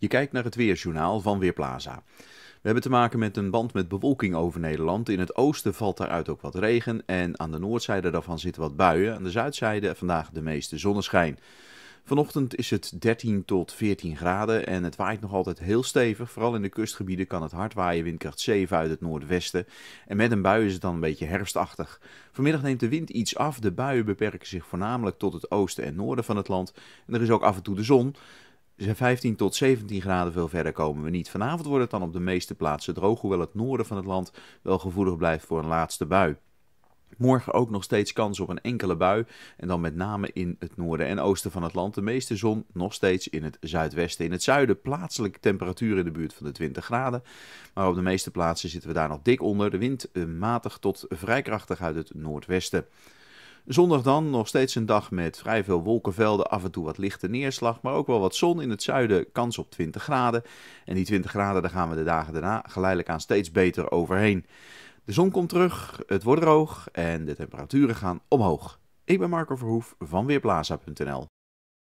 Je kijkt naar het weerjournaal van Weerplaza. We hebben te maken met een band met bewolking over Nederland. In het oosten valt daaruit ook wat regen en aan de noordzijde daarvan zitten wat buien. Aan de zuidzijde vandaag de meeste zonneschijn. Vanochtend is het 13 tot 14 graden en het waait nog altijd heel stevig. Vooral in de kustgebieden kan het hard waaien, windkracht 7 uit het noordwesten. En met een bui is het dan een beetje herfstachtig. Vanmiddag neemt de wind iets af. De buien beperken zich voornamelijk tot het oosten en noorden van het land. En er is ook af en toe de zon. 15 tot 17 graden veel verder komen we niet. Vanavond wordt het dan op de meeste plaatsen droog, hoewel het noorden van het land wel gevoelig blijft voor een laatste bui. Morgen ook nog steeds kans op een enkele bui. En dan met name in het noorden en oosten van het land. De meeste zon nog steeds in het zuidwesten. In het zuiden plaatselijk temperatuur in de buurt van de 20 graden. Maar op de meeste plaatsen zitten we daar nog dik onder. De wind eh, matig tot vrij krachtig uit het noordwesten. Zondag dan nog steeds een dag met vrij veel wolkenvelden, af en toe wat lichte neerslag, maar ook wel wat zon in het zuiden, kans op 20 graden. En die 20 graden daar gaan we de dagen daarna geleidelijk aan steeds beter overheen. De zon komt terug, het wordt droog en de temperaturen gaan omhoog. Ik ben Marco Verhoef van Weerplaza.nl